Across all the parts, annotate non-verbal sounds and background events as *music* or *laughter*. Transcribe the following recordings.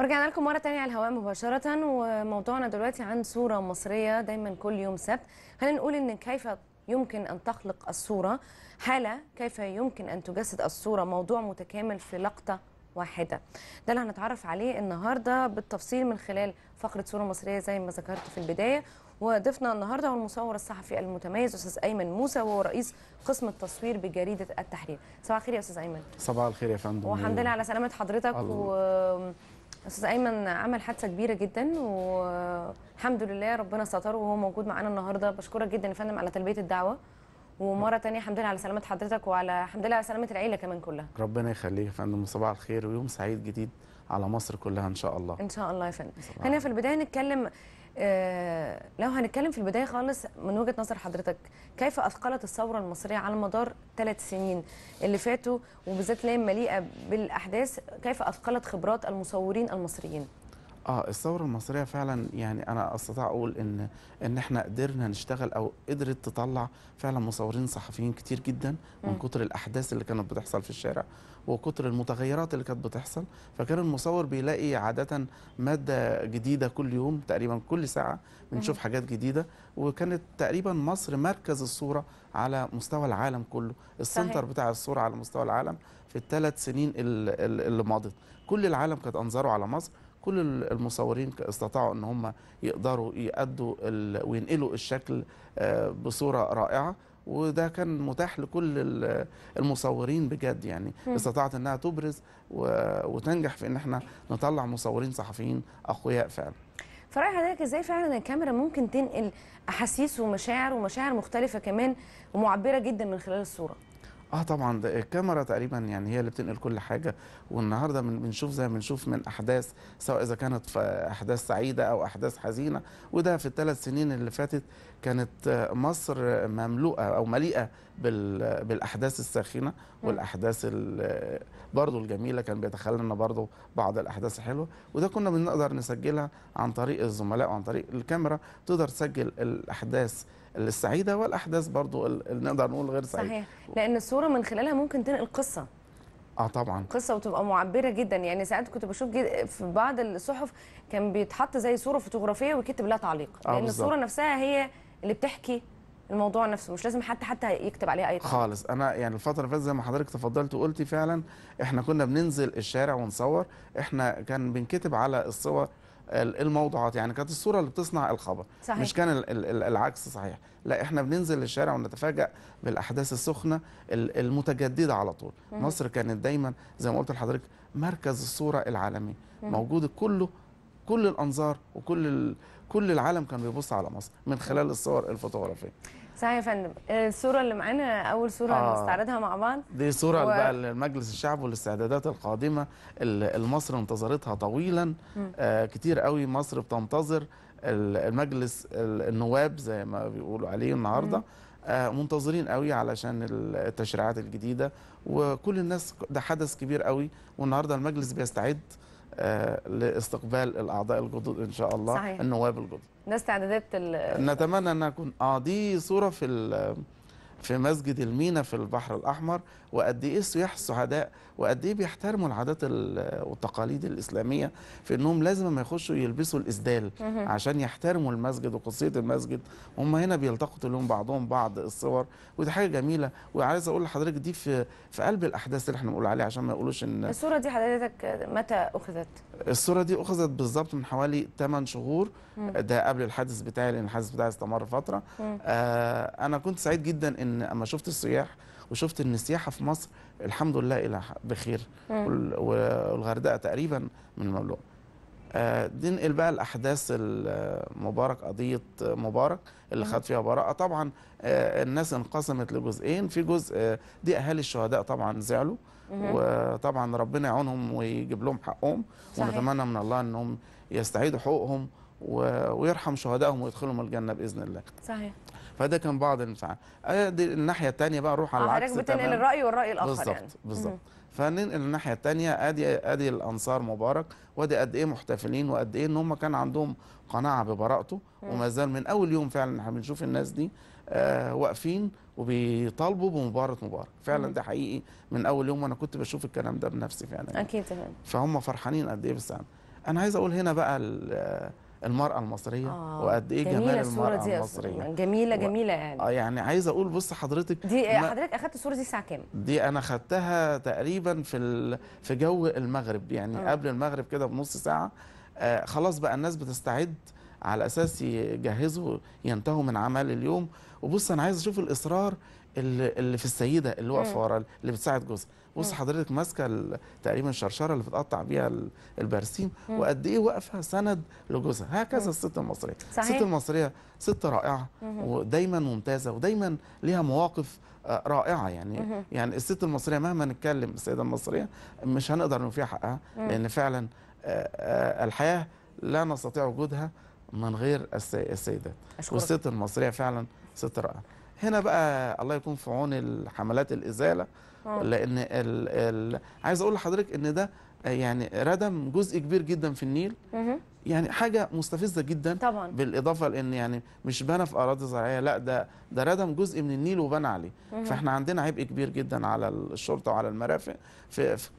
ورجعنا لكم مرة تانية على الهواء مباشرة وموضوعنا دلوقتي عن صورة مصرية دايما كل يوم سبت خلينا نقول ان كيف يمكن أن تخلق الصورة حالة كيف يمكن أن تجسد الصورة موضوع متكامل في لقطة واحدة ده اللي هنتعرف عليه النهاردة بالتفصيل من خلال فقرة صورة مصرية زي ما ذكرت في البداية وضيفنا النهاردة هو المصور الصحفي المتميز أستاذ أيمن موسى وهو رئيس قسم التصوير بجريدة التحرير صباح الخير يا أستاذ أيمن صباح الخير يا فندم وحمد لله على سلامة حضرتك الله. و... استاذ ايمن عمل حادثه كبيره جدا والحمد لله ربنا ستره وهو موجود معانا النهارده بشكرك جدا يا فندم على تلبيه الدعوه ومره تانية الحمد لله على سلامه حضرتك وعلى الحمد لله على سلامه العيله كمان كلها ربنا يخليك يا فندم صباح الخير ويوم سعيد جديد على مصر كلها ان شاء الله ان شاء الله يا فندم خلينا في البدايه نتكلم آه، لو هنتكلم في البدايه خالص من وجهه نظر حضرتك كيف اثقلت الثوره المصريه على مدار ثلاث سنين اللي فاتوا وبالذات اللي مليئه بالاحداث كيف اثقلت خبرات المصورين المصريين؟ اه الثوره المصريه فعلا يعني انا استطيع اقول ان ان احنا قدرنا نشتغل او قدرت تطلع فعلا مصورين صحفيين كتير جدا من كتر الاحداث اللي كانت بتحصل في الشارع وكتر المتغيرات اللي كانت بتحصل فكان المصور بيلاقي عاده ماده جديده كل يوم تقريبا كل ساعه بنشوف حاجات جديده وكانت تقريبا مصر مركز الصوره على مستوى العالم كله السنتر بتاع الصوره على مستوى العالم في الثلاث سنين اللي مضت كل العالم كانت انظاره على مصر كل المصورين استطاعوا ان هم يقدروا يأدوا وينقلوا الشكل آه، بصوره رائعه وده كان متاح لكل المصورين بجد يعني م. استطاعت انها تبرز وتنجح في ان احنا نطلع مصورين صحفيين اقوياء فعلا فرأي حضرتك ازاي فعلا الكاميرا ممكن تنقل احاسيس ومشاعر ومشاعر مختلفه كمان ومعبره جدا من خلال الصوره اه طبعا الكاميرا تقريبا يعني هي اللي بتنقل كل حاجه والنهارده بنشوف زي ما بنشوف من احداث سواء اذا كانت في احداث سعيده او احداث حزينه وده في الثلاث سنين اللي فاتت كانت مصر مملوءه او مليئه بالاحداث الساخنه والاحداث برضه الجميله كان بيتخيل لنا برضه بعض الاحداث الحلوه وده كنا بنقدر نسجلها عن طريق الزملاء وعن طريق الكاميرا تقدر تسجل الاحداث السعيده والاحداث برضه اللي نقدر نقول غير سعيده صحيح لان الصوره من خلالها ممكن تنقل قصه اه طبعا قصه وتبقى معبره جدا يعني ساعات كنت بشوف في بعض الصحف كان بيتحط زي صوره فوتوغرافيه ويكتب لها تعليق آه لان بالزبط. الصوره نفسها هي اللي بتحكي الموضوع نفسه مش لازم حتى حتى يكتب عليها اي خالص انا يعني الفتره اللي فاتت زي ما حضرتك تفضلت وقلتي فعلا احنا كنا بننزل الشارع ونصور احنا كان بنكتب على الصور الموضوعات يعني كانت الصوره اللي بتصنع الخبر صحيح. مش كان العكس صحيح لا احنا بننزل للشارع ونتفاجأ بالاحداث السخنه المتجدده على طول مم. مصر كانت دايما زي ما قلت لحضرتك مركز الصوره العالمي موجود كله كل الانظار وكل ال... كل العالم كان بيبص على مصر من خلال الصور الفوتوغرافيه صحيح يا فندم الصوره اللي معانا اول صوره آه. هنستعرضها مع بعض دي صوره و... بقى لمجلس الشعب والاستعدادات القادمه اللي مصر انتظرتها طويلا آه كتير قوي مصر بتنتظر المجلس النواب زي ما بيقولوا عليه النهارده آه منتظرين قوي علشان التشريعات الجديده وكل الناس ده حدث كبير قوي والنهارده المجلس بيستعد آه، لاستقبال الاعضاء الجدد ان شاء الله صحيح. النواب الجدد نستعدادات نتمنى ان نكون اه دي صوره في في مسجد المينا في البحر الأحمر وقد إيه السياح السعداء وقد إيه بيحترموا العادات والتقاليد الإسلامية في أنهم لازم ما يخشوا يلبسوا الإسدال عشان يحترموا المسجد وقصيه المسجد هم هنا بيلتقطوا لهم بعضهم بعض الصور ودي حاجة جميلة وعايز أقول لحضرتك دي في في قلب الأحداث اللي احنا بنقول عليها عشان ما يقولوش إن الصورة دي حضرتك متى أخذت؟ الصوره دي اخذت بالظبط من حوالي 8 شهور مم. ده قبل الحادث بتاعي لان الحادث بتاعي استمر فتره آه انا كنت سعيد جدا ان اما شفت السياح وشفت ان السياحه في مصر الحمد لله الى بخير والغردقه تقريبا من المملوء آه، ننقل بقى الاحداث المبارك قضيه مبارك اللي خد فيها براءه طبعا آه، الناس انقسمت لجزئين في جزء آه، دي اهالي الشهداء طبعا زعلوا وطبعا ربنا يعونهم ويجيب لهم حقهم ونتمنى من الله انهم يستعيدوا حقوقهم ويرحم شهدائهم ويدخلهم الجنه باذن الله صحيح فده كان بعض الانفعال دي الناحيه الثانيه بقى نروح على العكس حضرتك بتنقل الراي والراي الاخر بالظبط يعني. بالظبط فننقل الناحيه الثانيه ادي ادي الانصار مبارك وادي قد ايه محتفلين وقد ايه ان هم كان عندهم قناعه ببراءته وما زال من اول يوم فعلا احنا بنشوف الناس دي آه واقفين وبيطالبوا بمباراه مبارك فعلا ده حقيقي من اول يوم وانا كنت بشوف الكلام ده بنفسي فعلا اكيد تمام فهم فرحانين قد ايه بس انا عايز اقول هنا بقى المرأة المصرية آه وقد إيه جمال المرأة دي المصرية جميلة جميلة يعني آه يعني عايز أقول بص حضرتك دي حضرتك أخدت الصورة دي الساعة كام؟ دي أنا أخدتها تقريبا في في جو المغرب يعني آه. قبل المغرب كده بنص ساعة آه خلاص بقى الناس بتستعد على اساس يجهزوا ينتهوا من عمل اليوم وبص انا عايز اشوف الاصرار اللي في السيده اللي واقفه ورا اللي بتساعد جوزها بص حضرتك ماسكه تقريبا الشرشره اللي بتقطع بيها البرسيم وقد ايه واقفه سند لجوزها هكذا الست المصريه صحيح. الست المصريه ست رائعه ودايما ممتازه ودايما ليها مواقف آه، رائعه يعني يعني الست المصريه مهما نتكلم السيده المصريه مش هنقدر نوفيها حقها لان فعلا آه، آه، الحياه لا نستطيع وجودها من غير السيدات والست المصريه فعلا ست رائعه هنا بقى الله يكون في عون الحملات الازاله أوه. لان الـ الـ عايز اقول لحضرتك ان ده آه، يعني ردم جزء كبير جدا في النيل مه. يعني حاجه مستفزه جدا طبعا. بالاضافه لان يعني مش بنى في اراضي زراعيه لا ده ده ردم جزء من النيل وبنى عليه مه. فاحنا عندنا عبء كبير جدا على الشرطه وعلى المرافق في, في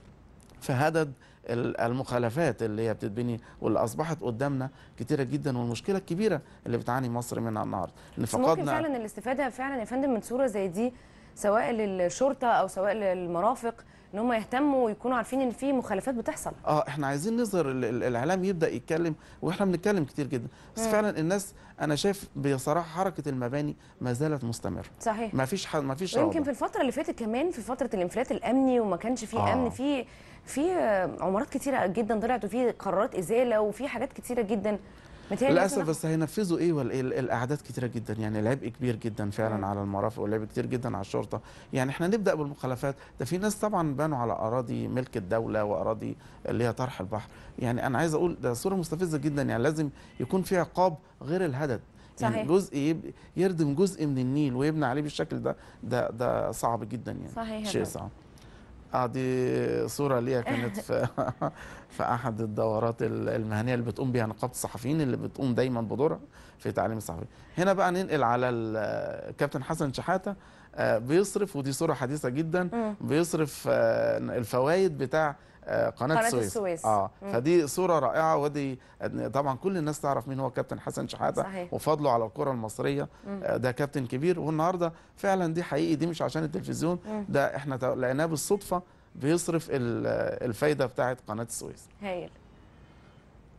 في عدد المخالفات اللي هي بتتبني واللي اصبحت قدامنا كتيره جدا والمشكله الكبيره اللي بتعاني مصر منها النهارده ان فقدنا ممكن فعلا الاستفاده فعلا يا فندم من صوره زي دي سواء للشرطه او سواء للمرافق ان هم يهتموا ويكونوا عارفين ان في مخالفات بتحصل اه احنا عايزين نظهر الاعلام يبدا يتكلم واحنا بنتكلم كتير جدا بس فعلا الناس انا شايف بصراحه حركه المباني ما زالت مستمره صحيح ما فيش ما فيش يمكن في الفتره اللي فاتت كمان في فتره الانفلات الامني وما كانش فيه آه. امن في في عمارات كتيره جدا طلعت وفي قرارات ازاله وفي حاجات كتيره جدا للاسف بس هينفذوا ايه ولا ايه الاعداد كتيره جدا يعني العبء كبير جدا فعلا على المرافق والعبء كتير جدا على الشرطه يعني احنا نبدا بالمخالفات ده في ناس طبعا بانوا على اراضي ملك الدوله واراضي اللي هي طرح البحر يعني انا عايز اقول ده صوره مستفزه جدا يعني لازم يكون في عقاب غير الهدد يعني صحيح. يعني جزء يردم جزء من النيل ويبنى عليه بالشكل ده ده ده صعب جدا يعني صحيح شيء صعب دي صورة ليها كانت في, *laughs* في أحد الدورات المهنية اللي بتقوم بها نقابة الصحفيين اللي بتقوم دايما بدورها في تعليم الصحفيين هنا بقى ننقل على الكابتن حسن شحاتة آه، بيصرف ودي صورة حديثة جدا بيصرف آه، الفوائد بتاع آه، قناه, قناة السويس. السويس اه مم. فدي صوره رائعه ودي طبعا كل الناس تعرف مين هو كابتن حسن شحاته صحيح. وفضله على الكره المصريه مم. آه، ده كابتن كبير والنهارده فعلا دي حقيقي دي مش عشان التلفزيون مم. ده احنا لقيناه بالصدفه بيصرف الفايده بتاعه قناه السويس هايل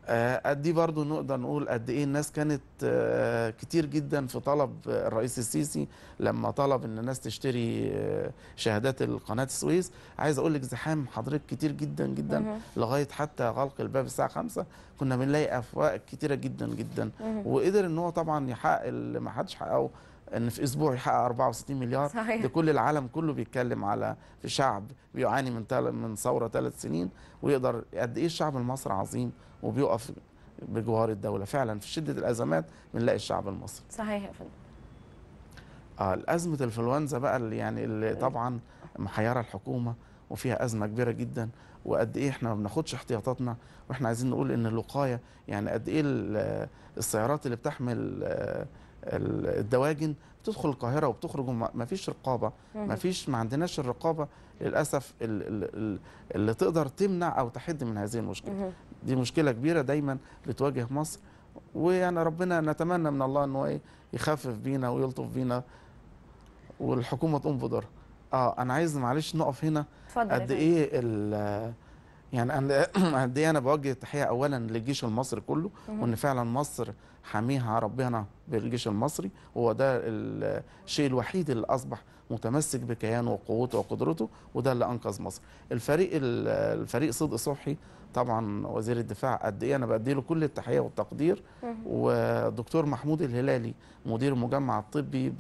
آه، قد دي إيه برضو نقدر نقول قد ايه الناس كانت آه، كتير جدا في طلب الرئيس السيسي لما طلب ان الناس تشتري آه، شهادات القناه السويس عايز اقول لك زحام حضرتك كتير جدا جدا لغايه حتى غلق الباب الساعه 5 كنا بنلاقي افواق كتيره جدا جدا وقدر ان هو طبعا يحقق اللي ما حدش حققه ان في اسبوع يحقق 64 مليار صحيح. ده كل العالم كله بيتكلم على في شعب بيعاني من من ثوره ثلاث سنين ويقدر قد ايه الشعب المصري عظيم وبيقف بجوار الدوله فعلا في شده الازمات بنلاقي الشعب المصري صحيح يا فندم اه الازمه الانفلونزا بقى اللي يعني اللي إيه؟ طبعا محيره الحكومه وفيها ازمه كبيره جدا وقد ايه احنا ما بناخدش احتياطاتنا واحنا عايزين نقول ان الوقايه يعني قد ايه السيارات اللي بتحمل آه، الدواجن بتدخل القاهره وبتخرج ما فيش رقابه ما فيش ما عندناش الرقابه للاسف اللي تقدر تمنع او تحد من هذه المشكله دي مشكله كبيره دايما بتواجه مصر ويعني ربنا نتمنى من الله ان هو إيه، يخفف بينا ويلطف بينا والحكومه تقوم بدورها اه انا عايز معلش نقف هنا قد ايه يعني انا *clears throat* دي انا بوجه التحيه اولا للجيش المصري كله وان فعلا مصر حاميها ربنا بالجيش المصري هو ده الشيء الوحيد اللي اصبح متمسك بكيانه وقوته وقدرته وده اللي انقذ مصر الفريق الفريق صدق صحي طبعا وزير الدفاع قد ايه انا بدي له كل التحيه والتقدير ودكتور محمود الهلالي مدير المجمع الطبي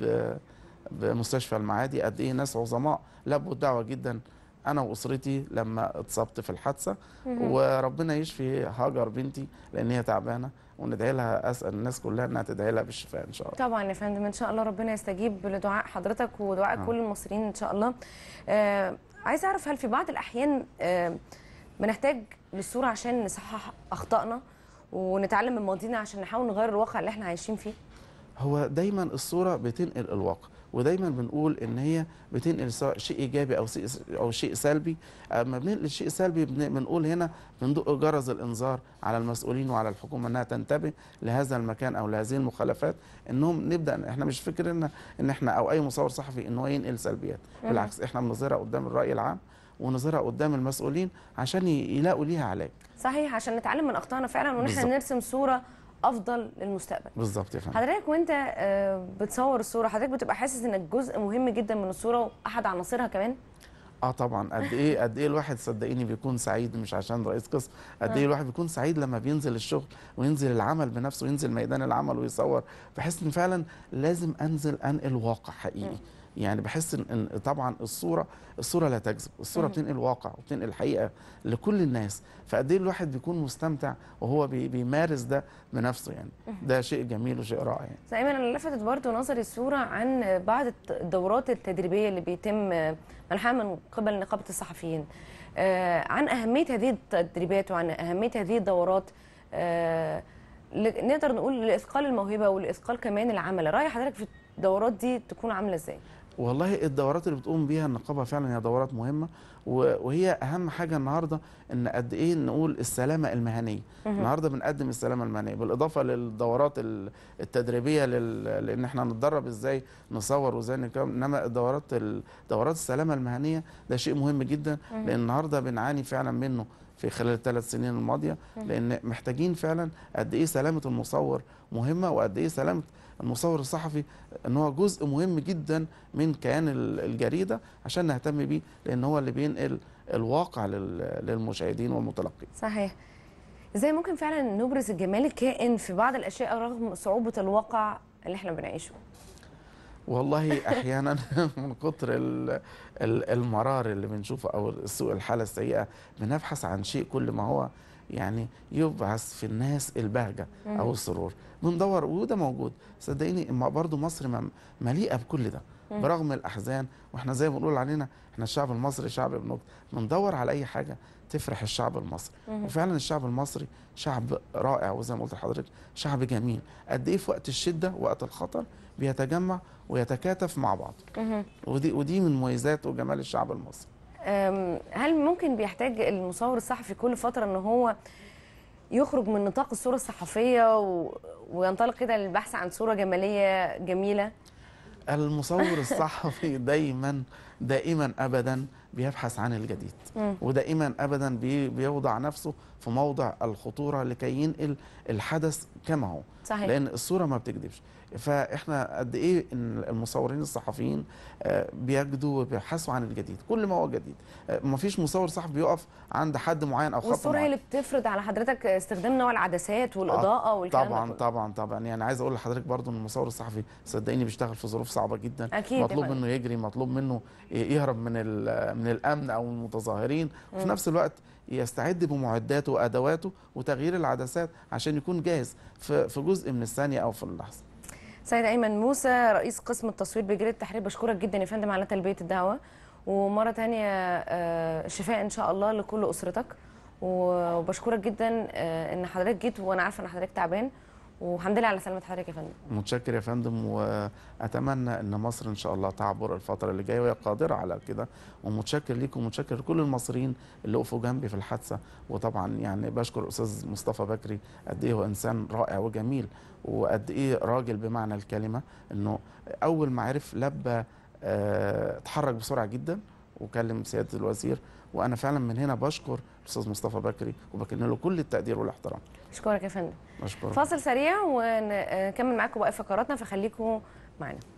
بمستشفى المعادي قد ايه ناس عظماء لبوا الدعوه جدا انا واسرتي لما اتصبت في الحادثه وربنا يشفي هاجر بنتي لان هي تعبانه وندعي لها اسال الناس كلها انها تدعي لها بالشفاء ان شاء الله. طبعا يا فندم ان شاء الله ربنا يستجيب لدعاء حضرتك ودعاء آه. كل المصريين ان شاء الله. آه عايز اعرف هل في بعض الاحيان آه بنحتاج للصوره عشان نصحح اخطائنا ونتعلم من ماضينا عشان نحاول نغير الواقع اللي احنا عايشين فيه؟ هو دايما الصوره بتنقل الواقع. ودايما بنقول ان هي بتنقل سواء شيء ايجابي او شيء او شيء سلبي اما آه، بننقل شيء سلبي بنقول هنا بندق جرس الانذار على المسؤولين وعلى الحكومه انها تنتبه لهذا المكان او لهذه المخالفات انهم نبدا احنا مش فكرنا ان احنا او اي مصور صحفي ان هو ينقل سلبيات بالعكس احنا بنظهرها قدام الراي العام ونظهرها قدام المسؤولين عشان يلاقوا ليها علاج صحيح عشان نتعلم من اخطائنا فعلا ونحن نرسم صوره افضل للمستقبل بالظبط يا فندم حضرتك وانت آه، بتصور الصوره حضرتك بتبقى حاسس انك جزء مهم جدا من الصوره واحد عناصرها كمان اه طبعا قد ايه قد ايه الواحد صدقيني بيكون سعيد مش عشان رئيس قسم قد ايه آه. الواحد بيكون سعيد لما بينزل الشغل وينزل العمل بنفسه وينزل ميدان العمل ويصور بحس ان فعلا لازم انزل انقل واقع حقيقي يعني بحس ان طبعا الصوره الصوره لا تكذب الصوره بتنقل واقع وبتنقل الحقيقه لكل الناس فقد ايه الواحد بيكون مستمتع وهو بيمارس ده بنفسه يعني ده شيء جميل وشيء رائع يعني دائما انا لفتت برضه نظري الصوره عن بعض الدورات التدريبيه اللي بيتم منحها من قبل نقابه الصحفيين آه، عن اهميه هذه التدريبات وعن اهميه هذه الدورات آه، نقدر نقول لاثقال الموهبه ولاثقال كمان العمل راي حضرتك في الدورات دي تكون عامله ازاي والله الدورات اللي بتقوم بيها النقابه فعلا هي دورات مهمه وهي اهم حاجه النهارده ان قد ايه نقول السلامه المهنيه النهارده بنقدم السلامه المهنيه بالاضافه للدورات التدريبيه لان احنا نتدرب ازاي نصور وازاي انما دورات دورات السلامه المهنيه ده شيء مهم جدا لان النهارده بنعاني فعلا منه في خلال الثلاث سنين الماضيه لان محتاجين فعلا قد ايه سلامه المصور مهمه وقد ايه سلامه المصور الصحفي ان هو جزء مهم جدا من كيان الجريده عشان نهتم بيه لان هو اللي بين ينقل الواقع للمشاهدين والمتلقين صحيح ازاي ممكن فعلا نبرز الجمال الكائن في بعض الاشياء رغم صعوبه الواقع اللي احنا بنعيشه والله احيانا *laughs* من كتر المرار اللي بنشوفه او سوء الحاله السيئه بنبحث عن شيء كل ما هو يعني يبعث في الناس البهجه او السرور بندور وده موجود صدقيني برضه مصر مليئه بكل ده برغم الاحزان واحنا زي ما بنقول علينا احنا الشعب المصري شعب بنكت بندور على اي حاجه تفرح الشعب المصري وفعلا الشعب المصري شعب رائع وزي ما قلت لحضرتك شعب جميل قد ايه في وقت الشده وقت الخطر بيتجمع ويتكاتف مع بعض ودي ودي من مميزات وجمال الشعب المصري هل ممكن بيحتاج المصور الصحفي كل فتره ان هو يخرج من نطاق الصوره الصحفيه و... وينطلق كده للبحث عن صوره جماليه جميله المصور الصحفي دايما دائما ابدا بيبحث عن الجديد ودائما ابدا بيوضع نفسه في موضع الخطوره لكي ينقل الحدث كما هو صحيح. لان الصوره ما بتكذبش فاحنا قد ايه ان المصورين الصحفيين آه، بيجدوا وبيبحثوا عن الجديد كل ما هو جديد آه، ما فيش مصور صحفي بيقف عند حد معين او خط والصوره هي اللي بتفرض على حضرتك استخدام نوع العدسات والاضاءه آه والكلام طبعا كله. طبعا طبعا يعني عايز اقول لحضرتك برضو ان المصور الصحفي صدقيني بيشتغل في ظروف صعبه جدا أكيد مطلوب منه يجري مطلوب منه يهرب من من الامن او المتظاهرين وفي نفس الوقت يستعد بمعداته وادواته وتغيير العدسات عشان يكون جاهز في جزء من الثانيه او في اللحظه سيد ايمن موسى رئيس قسم التصوير بجريده التحرير بشكرك جدا يا فندم على تلبيه الدعوه ومره ثانيه آه، شفاء ان شاء الله لكل اسرتك وبشكرك جدا آه، ان حضرتك جيت وانا عارفه ان حضرتك تعبان والحمد لله على سلامه حضرتك يا فندم متشكر يا فندم واتمنى ان مصر ان شاء الله تعبر الفتره اللي جايه وهي قادره على كده ومتشكر ليكم ومتشكر لكل المصريين اللي وقفوا جنبي في الحادثه وطبعا يعني بشكر الاستاذ مصطفى بكري قد ايه هو انسان رائع وجميل وقد ايه راجل بمعنى الكلمه انه اول ما عرف لبى آه، اتحرك بسرعه جدا وكلم سياده الوزير وانا فعلا من هنا بشكر الاستاذ مصطفى بكري وبكن له كل التقدير والاحترام اشكرك يا فندم فاصل سريع ونكمل معاكم باقي فقراتنا فخليكم معانا